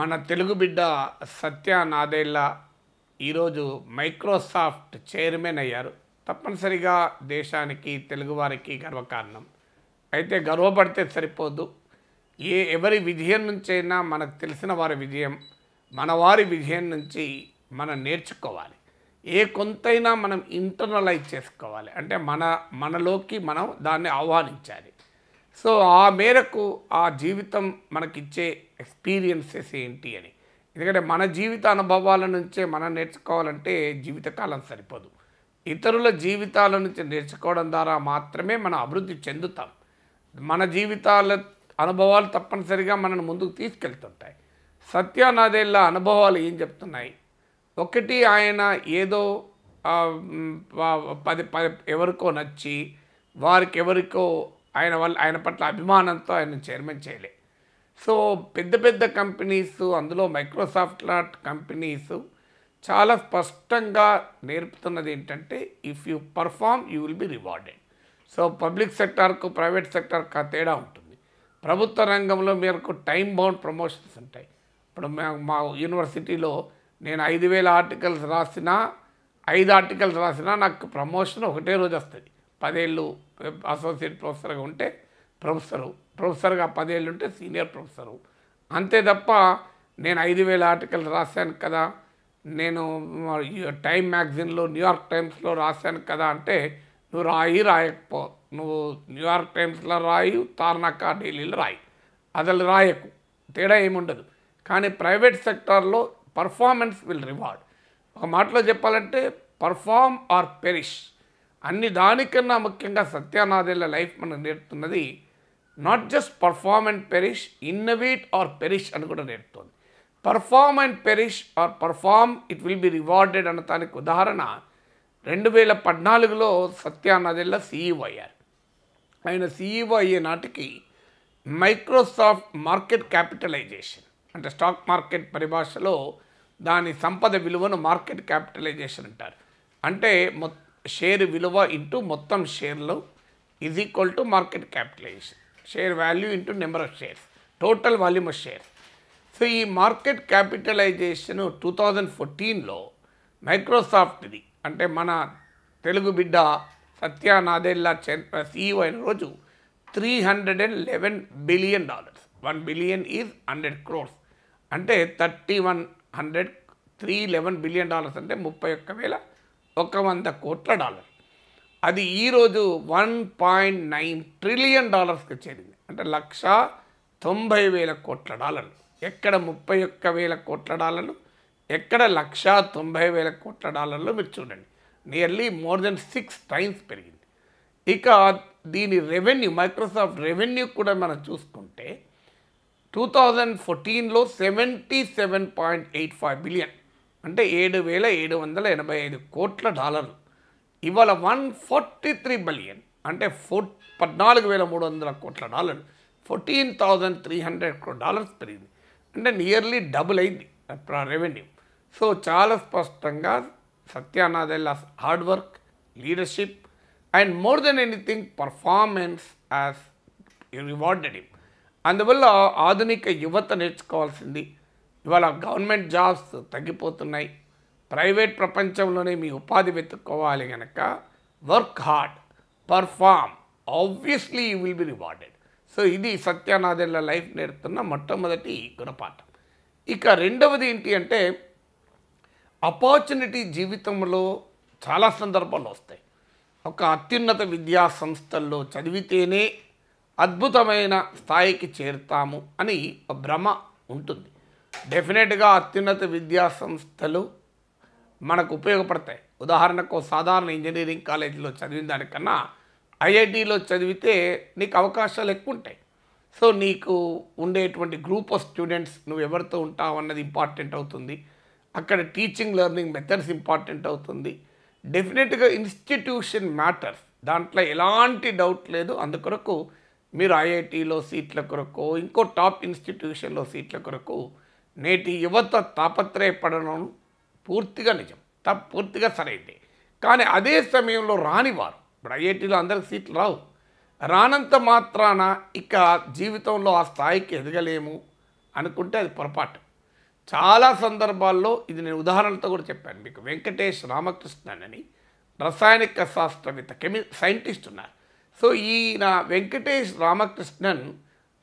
మన తెలుగు బిడ్డ సత్య నాదేళ్ళ ఈరోజు మైక్రోసాఫ్ట్ చైర్మన్ అయ్యారు తప్పనిసరిగా దేశానికి తెలుగువారికి గర్వకారణం అయితే గర్వపడితే సరిపోదు ఏ ఎవరి విజయం నుంచైనా మనకు తెలిసిన వారి విజయం మన వారి విజయం నుంచి మనం నేర్చుకోవాలి ఏ కొంతైనా మనం ఇంటర్నలైజ్ చేసుకోవాలి అంటే మన మనలోకి మనం దాన్ని ఆహ్వానించాలి సో ఆ మేరకు ఆ జీవితం మనకిచ్చే ఎక్స్పీరియన్సెస్ ఏంటి అని ఎందుకంటే మన జీవిత అనుభవాల నుంచే మనం నేర్చుకోవాలంటే జీవితకాలం సరిపోదు ఇతరుల జీవితాల నుంచి నేర్చుకోవడం ద్వారా మాత్రమే మనం అభివృద్ధి చెందుతాం మన జీవితాల అనుభవాలు తప్పనిసరిగా మనను ముందుకు తీసుకెళ్తుంటాయి సత్యానాదేళ్ళ అనుభవాలు ఏం చెప్తున్నాయి ఒకటి ఆయన ఏదో పది పది ఎవరికో నచ్చి వారికి ఎవరికో ఆయన వల్ల ఆయన పట్ల అభిమానంతో ఆయన చైర్మన్ చేయలే సో పెద్ద పెద్ద కంపెనీస్ అందులో మైక్రోసాఫ్ట్ లాట్ కంపెనీస్ చాలా స్పష్టంగా నేర్పుతున్నది ఏంటంటే if you perform you will be rewarded so public సెక్టార్కు ప్రైవేట్ సెక్టార్కు ఆ తేడా ఉంటుంది ప్రభుత్వ రంగంలో మేరకు టైం బౌండ్ ప్రమోషన్స్ ఉంటాయి ఇప్పుడు మా యూనివర్సిటీలో నేను ఐదు వేల ఆర్టికల్స్ రాసినా ఐదు ఆర్టికల్స్ రాసినా నాకు ప్రమోషన్ ఒకటే రోజు వస్తుంది పదేళ్ళు అసోసియేట్ ప్రొఫెసర్గా ఉంటే ప్రొఫెసరు ప్రొఫెసర్గా పదేళ్ళు ఉంటే సీనియర్ ప్రొఫెసరు అంతే తప్ప నేను ఐదు వేల ఆర్టికల్ రాశాను కదా నేను టైం మ్యాగజిన్లో న్యూయార్క్ టైమ్స్లో రాశాను కదా అంటే నువ్వు రాయి రాయకపో నువ్వు న్యూయార్క్ టైమ్స్లో రాయి తార్నాక ఢిల్లీలో రాయి అసలు రాయకు తేడా ఏముండదు కానీ ప్రైవేట్ సెక్టార్లో పర్ఫార్మెన్స్ విల్ రివార్డ్ ఒక మాటలో చెప్పాలంటే పర్ఫామ్ ఆర్ పెరిష్ అన్ని దానికన్నా ముఖ్యంగా సత్యానాదేళ్ల లైఫ్ మనకు నేర్పుతున్నది not just perform and perish innovate or perish అని కూడా నేర్పుతోంది perform and perish are perform it will be rewarded అన్న దానికి ఉదాహరణ రెండు వేల పద్నాలుగులో సత్యానాదేళ్ల సీఈఓ e అయ్యారు ఆయన సీఈఓ e అయ్యే నాటికి మైక్రోసాఫ్ట్ మార్కెట్ క్యాపిటలైజేషన్ అంటే స్టాక్ మార్కెట్ పరిభాషలో దాని సంపద విలువను మార్కెట్ క్యాపిటలైజేషన్ అంటారు అంటే షేర్ విలువ ఇంటూ మొత్తం షేర్లు is equal to market capitalisation share value into number of shares total volume of shares so ఈ మార్కెట్ క్యాపిటలైజేషన్ టూ థౌజండ్ ఫోర్టీన్లో మైక్రోసాఫ్ట్ది అంటే మన తెలుగు బిడ్డ సత్యా నాదేల్లా సీఈఓ e అయిన రోజు three hundred and eleven billion dollars one billion is hundred crores అంటే thirty one hundred three eleven billion dollars అంటే ముప్పై ఒక్క వేల ఒక వంద కోట్ల డాలర్ అది ఈరోజు వన్ పాయింట్ నైన్ ట్రిలియన్ డాలర్స్కి చేరింది అంటే లక్ష తొంభై వేల కోట్ల డాలర్లు ఎక్కడ ముప్పై ఒక్క వేల కోట్ల డాలర్లు ఎక్కడ లక్ష తొంభై వేల కోట్ల డాలర్లు మీరు చూడండి nearly more than six times పెరిగింది ఇక దీని రెవెన్యూ మైక్రోసాఫ్ట్ రెవెన్యూ కూడా మనం చూసుకుంటే టూ థౌజండ్ ఫోర్టీన్లో seventy seven point eight five billion అంటే ఏడు వేల ఏడు వందల ఎనభై ఐదు కోట్ల డాలర్లు ఇవాళ వన్ ఫార్టీ త్రీ బిలియన్ అంటే ఫోర్ పద్నాలుగు వేల మూడు వందల కోట్ల డాలర్లు ఫోర్టీన్ థౌజండ్ త్రీ హండ్రెడ్ కోట్ల డాలర్స్ పెరిగింది అంటే నియర్లీ డబుల్ అయింది రెవెన్యూ సో చాలా స్పష్టంగా సత్యానాదెల్లా hard work leadership and more than anything performance as rewarded him అందువల్ల ఆధునిక యువత నేర్చుకోవాల్సింది ఇవాళ గవర్నమెంట్ జాబ్స్ తగ్గిపోతున్నాయి ప్రైవేట్ ప్రపంచంలోనే మీ ఉపాధి వెతుక్కోవాలి కనుక work hard perform obviously you will be rewarded so ఇది సత్యానాథెళ్ళ లైఫ్ నేర్పుతున్న మొట్టమొదటి గుణపాఠం ఇక రెండవది ఏంటి అంటే అపార్చునిటీ జీవితంలో చాలా సందర్భాలు వస్తాయి ఒక అత్యున్నత విద్యా సంస్థల్లో చదివితేనే అద్భుతమైన స్థాయికి చేరుతాము అని భ్రమ ఉంటుంది డెఫినెట్గా అత్యున్నత విద్యా సంస్థలు మనకు ఉపయోగపడతాయి ఉదాహరణకు సాధారణ ఇంజనీరింగ్ కాలేజీలో చదివిన దానికన్నా ఐఐటిలో చదివితే నీకు అవకాశాలు ఎక్కువ ఉంటాయి సో నీకు ఉండేటువంటి గ్రూప్ ఆఫ్ స్టూడెంట్స్ నువ్వు ఎవరితో ఉంటావు అన్నది ఇంపార్టెంట్ అవుతుంది అక్కడ టీచింగ్ లెర్నింగ్ మెథడ్స్ ఇంపార్టెంట్ అవుతుంది డెఫినెట్గా ఇన్స్టిట్యూషన్ మ్యాటర్స్ దాంట్లో ఎలాంటి డౌట్ లేదు అందుకొరకు మీరు ఐఐటిలో సీట్ల కొరకు ఇంకో టాప్ ఇన్స్టిట్యూషన్లో సీట్ల కొరకు నేటి యువత తాపత్రయపడడం పూర్తిగా నిజం తప్ప పూర్తిగా సరైంది కానీ అదే సమయంలో రానివారు ఇప్పుడు ఐఐటీలో అందరికి సీట్లు రావు రానంత మాత్రాన ఇక జీవితంలో ఆ స్థాయికి ఎదగలేము అనుకుంటే అది పొరపాటు చాలా సందర్భాల్లో ఇది నేను ఉదాహరణతో కూడా చెప్పాను మీకు వెంకటేష్ రామకృష్ణన్ అని రసాయనిక శాస్త్రవేత్త కెమి సైంటిస్ట్ ఉన్నారు సో ఈయన వెంకటేష్ రామకృష్ణన్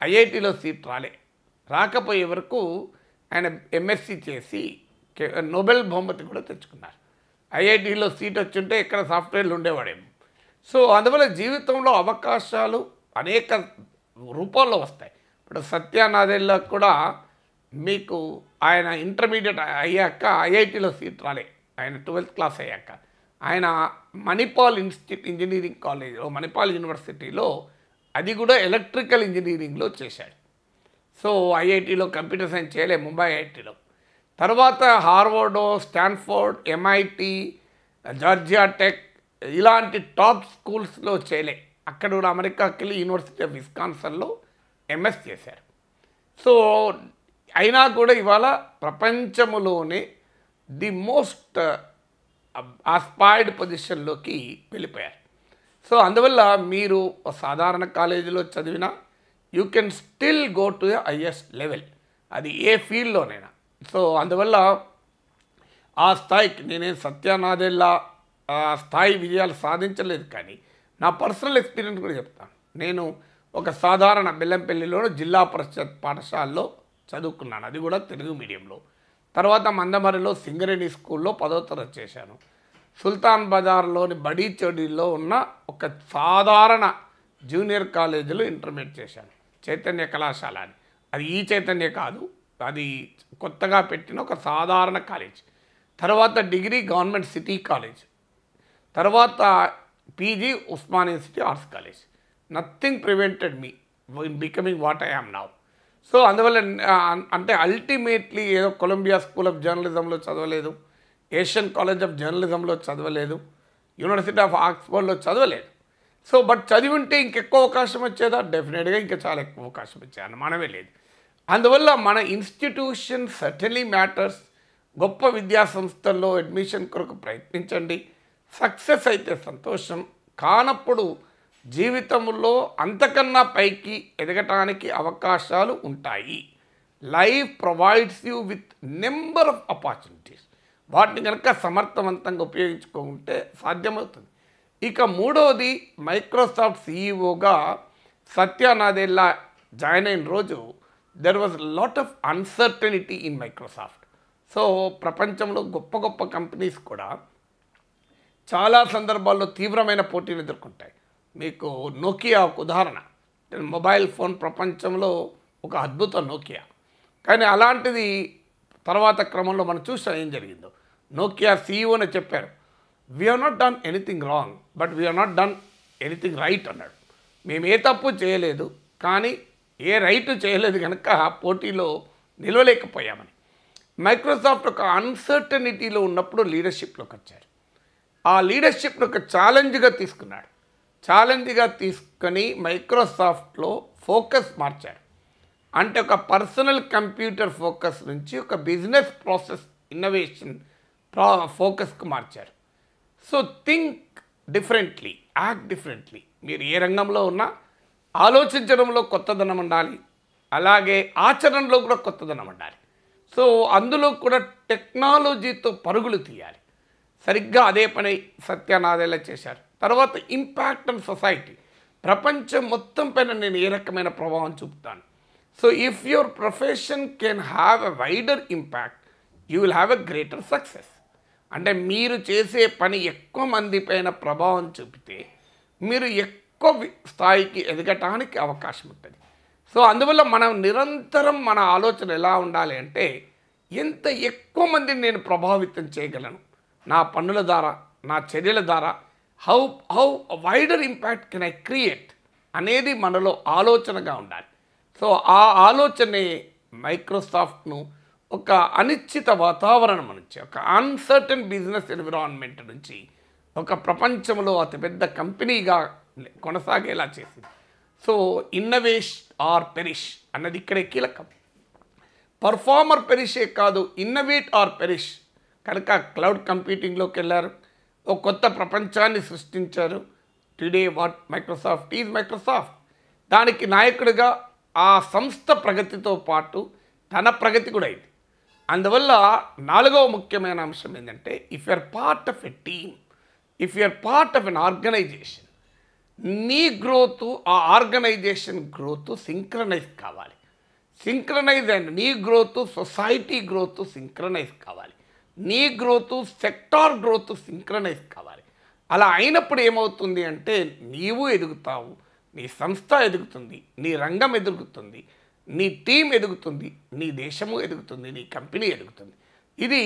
ఐఐటిలో సీట్ రాలే రాకపోయే వరకు ఆయన ఎంఎస్సి చేసి నోబెల్ బహుమతి కూడా తెచ్చుకున్నారు ఐఐటీలో సీట్ వచ్చింటే ఇక్కడ సాఫ్ట్వేర్లు ఉండేవాడేమో సో అందువల్ల జీవితంలో అవకాశాలు అనేక రూపాల్లో వస్తాయి ఇప్పుడు సత్యానాథేళ్ళకు కూడా మీకు ఆయన ఇంటర్మీడియట్ అయ్యాక ఐఐటీలో సీట్ రాలే ఆయన ట్వెల్త్ క్లాస్ అయ్యాక ఆయన Manipal institute engineering college Manipal యూనివర్సిటీలో అది కూడా ఎలక్ట్రికల్ ఇంజనీరింగ్లో చేశాడు సో ఐఐటిలో కంప్యూటర్ సైన్స్ చేయలే ముంబై ఐఐటిలో తర్వాత Harvard Stanford MIT Georgia Tech ఇలాంటి టాప్ స్కూల్స్లో చేయలే అక్కడ కూడా అమెరికాకి వెళ్ళి యూనివర్సిటీ ఆఫ్ విస్కాన్సన్లో ఎంఎస్ చేశారు సో అయినా కూడా ఇవాళ ప్రపంచంలోనే ది మోస్ట్ ఆస్పైర్డ్ పొజిషన్లోకి వెళ్ళిపోయారు సో అందువల్ల మీరు సాధారణ కాలేజీలో చదివినా you can still go to the level అది ఏ ఫీల్డ్లోనైనా సో అందువల్ల ఆ స్థాయికి నేనే సత్యానాదేళ్ళ స్థాయి విజయాలు సాధించలేదు కానీ నా పర్సనల్ ఎక్స్పీరియన్స్ కూడా చెప్తాను నేను ఒక సాధారణ బెల్లంపల్లిలో జిల్లా పరిషత్ పాఠశాలలో చదువుకున్నాను అది కూడా తెలుగు మీడియంలో తర్వాత మందమరిలో సింగరేణి స్కూల్లో పదో తరగతి చేశాను సుల్తాన్ బజార్లోని బడీ ఉన్న ఒక సాధారణ జూనియర్ కాలేజీలో ఇంటర్మీడియట్ చేశాను చైతన్య కళాశాల అని అది ఈ చైతన్య కాదు అది కొత్తగా పెట్టిన ఒక సాధారణ కాలేజ్ తర్వాత డిగ్రీ గవర్నమెంట్ సిటీ కాలేజ్ తర్వాత PG Osmania city arts college nothing prevented me in becoming what I am now so అందువల్ల అంటే అల్టిమేట్లీ ఏదో కొలంబియా స్కూల్ ఆఫ్ జర్నలిజంలో చదవలేదు ఏషియన్ కాలేజ్ ఆఫ్ జర్నలిజంలో చదవలేదు యూనివర్సిటీ ఆఫ్ ఆక్స్ఫర్డ్లో చదవలేదు సో బట్ చదివి ఉంటే ఇంకెక్కువ అవకాశం వచ్చేదా డెఫినెట్గా ఇంకా చాలా ఎక్కువ అవకాశం వచ్చే అనుమానమే లేదు అందువల్ల మన ఇన్స్టిట్యూషన్ సటలీ మ్యాటర్స్ గొప్ప విద్యా సంస్థల్లో అడ్మిషన్ కొరకు ప్రయత్నించండి సక్సెస్ అయితే సంతోషం కానప్పుడు జీవితంలో అంతకన్నా పైకి ఎదగటానికి అవకాశాలు ఉంటాయి life provides you with number of opportunities వాటిని కనుక సమర్థవంతంగా ఉపయోగించుకుంటే సాధ్యమవుతుంది ఇక మూడవది మైక్రోసాఫ్ట్ సీఈఓగా సత్య జాయిన్ అయిన రోజు there was lot of uncertainty in Microsoft so ప్రపంచంలో గొప్ప గొప్ప కంపెనీస్ కూడా చాలా సందర్భాల్లో తీవ్రమైన పోటీలు ఎదుర్కొంటాయి మీకు నోకియా ఒక ఉదాహరణ మొబైల్ ఫోన్ ప్రపంచంలో ఒక అద్భుత నోకియా కానీ అలాంటిది తర్వాత క్రమంలో మనం చూసాం ఏం జరిగిందో నోకియా సీఈఓనే చెప్పారు we have not done anything wrong but we not done anything right అన్నాడు మేము ఏ తప్పు చేయలేదు కానీ ఏ రైట్ చేయలేదు కనుక పోటీలో నిలవలేకపోయామని మైక్రోసాఫ్ట్ ఒక అన్సర్టనిటీలో ఉన్నప్పుడు లీడర్షిప్లోకి వచ్చారు ఆ లీడర్షిప్ను ఒక ఛాలెంజ్గా తీసుకున్నాడు ఛాలెంజ్గా తీసుకొని మైక్రోసాఫ్ట్లో ఫోకస్ మార్చారు అంటే ఒక పర్సనల్ కంప్యూటర్ ఫోకస్ నుంచి ఒక బిజినెస్ ప్రాసెస్ ఇన్నోవేషన్ ప్రా ఫోకస్కు మార్చారు so think differently act differently మీరు ఏ రంగంలో ఉన్నా ఆలోచించడంలో కొత్తదనం ఉండాలి అలాగే ఆచరణలో కూడా కొత్తదనం ఉండాలి సో అందులో కూడా టెక్నాలజీతో పరుగులు తీయాలి సరిగ్గా అదే పని సత్యనాదేలా చేశారు తర్వాత ఇంపాక్ట్ ఆన్ సొసైటీ ప్రపంచం మొత్తం పైన నేను ఏ రకమైన ప్రభావం చూపుతాను so if your profession can have a wider impact you will have a greater success అంటే మీరు చేసే పని ఎక్కువ మంది పైన ప్రభావం చూపితే మీరు ఎక్కువ స్థాయికి ఎదగటానికి అవకాశం ఉంటుంది సో అందువల్ల మనం నిరంతరం మన ఆలోచన ఎలా ఉండాలి అంటే ఎంత ఎక్కువ మందిని నేను ప్రభావితం చేయగలను నా పనుల ద్వారా నా చర్యల ద్వారా how how wider impact can I create అనేది మనలో ఆలోచనగా ఉండాలి సో ఆ ఆలోచనే మైక్రోసాఫ్ట్ను ఒక అనిశ్చిత వాతావరణం నుంచి ఒక అన్సర్టన్ బిజినెస్ ఎన్విరాన్మెంట్ నుంచి ఒక ప్రపంచంలో అతిపెద్ద కంపెనీగా కొనసాగేలా చేసింది సో ఇన్నవేష్ ఆర్ పెరిష్ అన్నది ఇక్కడే కీలకం పర్ఫార్మర్ పెరిషే కాదు ఇన్నోవేట్ ఆర్ పెరిష్ కనుక క్లౌడ్ కంప్యూటింగ్లోకి వెళ్ళారు ఒక కొత్త ప్రపంచాన్ని సృష్టించారు today what Microsoft is Microsoft దానికి నాయకుడిగా ఆ సంస్థ ప్రగతితో పాటు తన ప్రగతి కూడా అయింది అందువల్ల నాలుగవ ముఖ్యమైన అంశం ఏంటంటే if are part of a team if are part of an organisation నీ గ్రోత్ ఆ ఆర్గనైజేషన్ గ్రోత్ సింక్రనైజ్ కావాలి సింక్రనైజ్ అండ్ నీ గ్రోత్ సొసైటీ గ్రోత్ సింక్రనైజ్ కావాలి నీ గ్రోత్ సెక్టార్ గ్రోత్ సింక్రనైజ్ కావాలి అలా అయినప్పుడు ఏమవుతుంది అంటే నీవు ఎదుగుతావు నీ సంస్థ ఎదుగుతుంది నీ రంగం ఎదుగుతుంది నీ టీం ఎదుగుతుంది నీ దేశము ఎదుగుతుంది నీ కంపెనీ ఎదుగుతుంది ఇది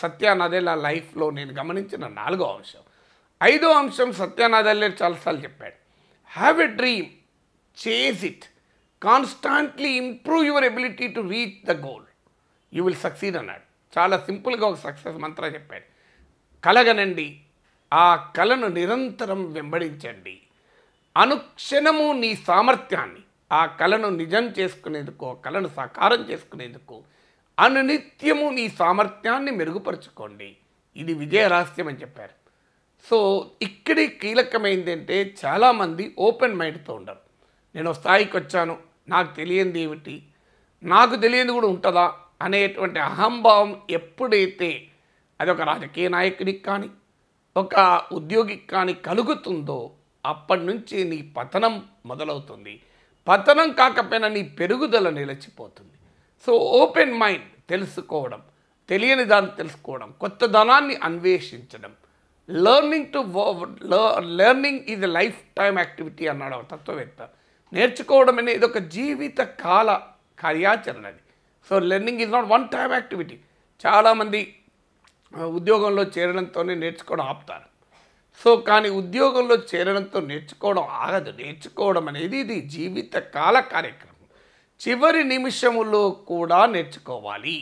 సత్యానదేల లైఫ్లో నేను గమనించిన నాలుగో అంశం ఐదో అంశం సత్యానదేలే చాలాసార్లు చెప్పాడు have a dream chase it constantly improve your ability to reach the goal you will succeed అన్నాడు చాలా సింపుల్గా ఒక సక్సెస్ మంత్ర చెప్పాడు కలగనండి ఆ కళను నిరంతరం వెంబడించండి అనుక్షణము నీ సామర్థ్యాన్ని ఆ కళను నిజం చేసుకునేందుకు ఆ కళను సాకారం చేసుకునేందుకు అనునిత్యము నీ సామర్థ్యాన్ని మెరుగుపరుచుకోండి ఇది విజయ రహస్యం అని చెప్పారు సో ఇక్కడే కీలకమైంది అంటే చాలామంది ఓపెన్ మైండ్తో ఉండరు నేను స్థాయికి వచ్చాను నాకు తెలియంది ఏమిటి నాకు తెలియంది కూడా ఉంటుందా అనేటువంటి అహంభావం ఎప్పుడైతే అది ఒక రాజకీయ నాయకుడికి కానీ ఒక ఉద్యోగికి కానీ కలుగుతుందో అప్పటి నుంచి నీ పతనం మొదలవుతుంది పతనం కాకపోయినా నీ పెరుగుదల నిలిచిపోతుంది సో ఓపెన్ మైండ్ తెలుసుకోవడం తెలియని దాన్ని తెలుసుకోవడం కొత్త ధనాన్ని అన్వేషించడం learning to learning is life time activity అన్నాడు తత్వవేత్త నేర్చుకోవడం అనేది ఒక జీవిత కాల కార్యాచరణ అది so learning is not one time activity చాలామంది ఉద్యోగంలో చేరడంతోనే నేర్చుకోవడం ఆపుతారు సో కానీ ఉద్యోగంలో చేరడంతో నేర్చుకోవడం ఆగదు నేర్చుకోవడం అనేది ఇది జీవితకాల కార్యక్రమం చివరి నిమిషంలో కూడా నేర్చుకోవాలి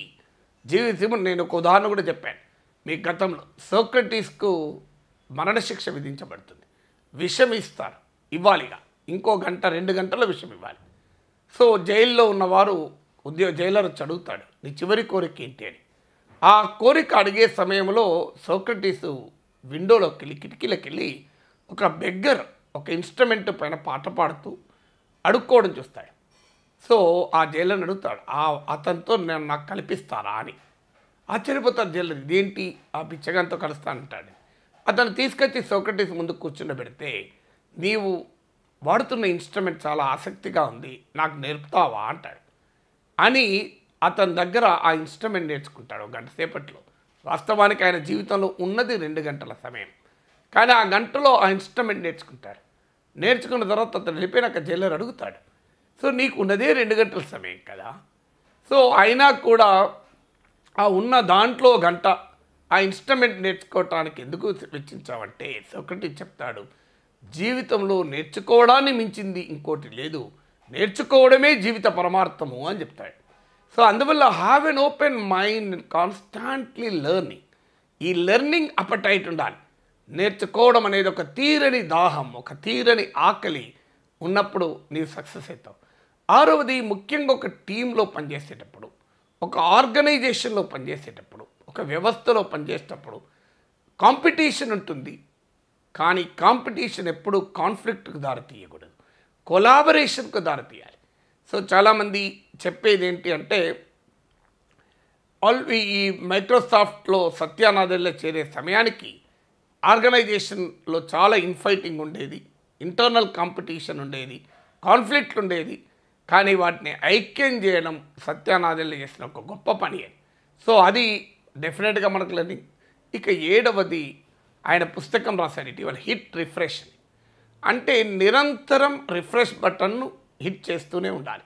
జీవితం నేను ఒక ఉదాహరణ కూడా చెప్పాను మీ గతంలో సోక్రటీస్కు మరణశిక్ష విధించబడుతుంది విషం ఇస్తారు ఇవ్వాలిగా ఇంకో గంట రెండు గంటల విషం ఇవ్వాలి సో జైల్లో ఉన్నవారు ఉద్యోగ జైలర్ చదువుతాడు నీ చివరి కోరిక ఏంటి అని ఆ కోరిక అడిగే సమయంలో సోక్రటీసు విండోలోకి వెళ్ళి కిటికీలోకి వెళ్ళి ఒక బెగ్గర్ ఒక ఇన్స్ట్రుమెంట్ పైన పాట పాడుతూ అడుక్కోవడం చూస్తాడు సో ఆ జైలర్ని అడుగుతాడు ఆ అతనితో నేను నాకు కల్పిస్తారా అని ఆశ్చర్యపోతాడు జైలర్ ఇదేంటి ఆ బిచ్చగాంతో కలుస్తానంటాడు అతను తీసుకొచ్చి సోక్రటీస్ ముందు కూర్చుండబెడితే నీవు వాడుతున్న ఇన్స్ట్రుమెంట్ చాలా ఆసక్తిగా ఉంది నాకు నేర్పుతావా అంటాడు అని అతని దగ్గర ఆ ఇన్స్ట్రుమెంట్ నేర్చుకుంటాడు గంట సేపట్లో వాస్తవానికి ఆయన జీవితంలో ఉన్నది రెండు గంటల సమయం కానీ ఆ గంటలో ఆ ఇన్స్ట్రుమెంట్ నేర్చుకుంటారు నేర్చుకున్న తర్వాత అతను వెళ్ళిపోయినాక జైలర్ అడుగుతాడు సో నీకు ఉన్నదే రెండు గంటల సమయం కదా సో అయినా కూడా ఆ ఉన్న దాంట్లో గంట ఆ ఇన్స్ట్రుమెంట్ నేర్చుకోవటానికి ఎందుకు వెచ్చించావంటే ఒకటి చెప్తాడు జీవితంలో నేర్చుకోవడాన్ని మించింది ఇంకోటి లేదు నేర్చుకోవడమే జీవిత పరమార్థము అని చెప్తాడు సో అందువల్ల have an open mind constantly learning ఈ లెర్నింగ్ అప్పటైట్ ఉండాలి నేర్చుకోవడం అనేది ఒక తీరని దాహం ఒక తీరని ఆకలి ఉన్నప్పుడు నీవు సక్సెస్ అవుతావు ఆరవది ముఖ్యంగా ఒక టీంలో పనిచేసేటప్పుడు ఒక ఆర్గనైజేషన్లో పనిచేసేటప్పుడు ఒక వ్యవస్థలో పనిచేసేటప్పుడు కాంపిటీషన్ ఉంటుంది కానీ కాంపిటీషన్ ఎప్పుడూ కాన్ఫ్లిక్ట్కు దారితీయకూడదు కొలాబరేషన్కు దారితీయాలి సో చాలామంది చెప్పేది ఏంటి అంటే ఆల్ ఈ మైక్రోసాఫ్ట్లో సత్యానాథల్లో చేరే సమయానికి ఆర్గనైజేషన్లో చాలా ఇన్ఫైటింగ్ ఉండేది ఇంటర్నల్ కాంపిటీషన్ ఉండేది కాన్ఫ్లిక్ట్ ఉండేది కానీ వాటిని ఐక్యం చేయడం సత్యానాథల్లో చేసిన ఒక గొప్ప పని అని సో అది డెఫినెట్గా మనకు లెర్నింగ్ ఇక ఏడవది ఆయన పుస్తకం రాశారు ఇటీవల హిట్ రిఫ్రెష్ అంటే నిరంతరం రిఫ్రెష్ బటన్ను హిట్ చేస్తూనే ఉండాలి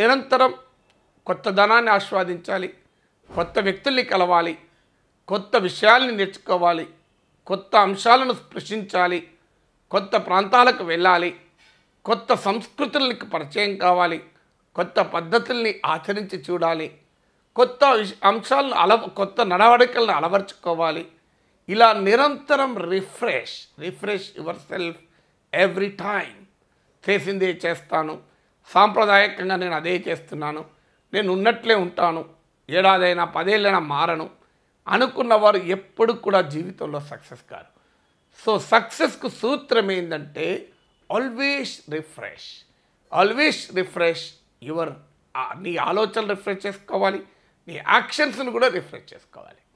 నిరంతరం కొత్త ధనాన్ని ఆస్వాదించాలి కొత్త వ్యక్తుల్ని కలవాలి కొత్త విషయాల్ని నేర్చుకోవాలి కొత్త అంశాలను స్పృశించాలి కొత్త ప్రాంతాలకు వెళ్ళాలి కొత్త సంస్కృతులకు పరిచయం కావాలి కొత్త పద్ధతుల్ని ఆచరించి చూడాలి కొత్త అంశాలను అల కొత్త నడవడికలను అలవర్చుకోవాలి ఇలా నిరంతరం refresh refresh yourself every time చేసిందే చేస్తాను సాంప్రదాయకంగా నేను అదే చేస్తున్నాను నేను ఉన్నట్లే ఉంటాను ఏడాదైనా పదేళ్ళైనా మారను అనుకున్న వారు ఎప్పుడు కూడా జీవితంలో సక్సెస్ కారు సో సక్సెస్కు సూత్రం ఏంటంటే always refresh always refresh your నీ ఆలోచనలు రిఫ్రెష్ చేసుకోవాలి నీ యాక్షన్స్ను కూడా రిఫ్రెష్ చేసుకోవాలి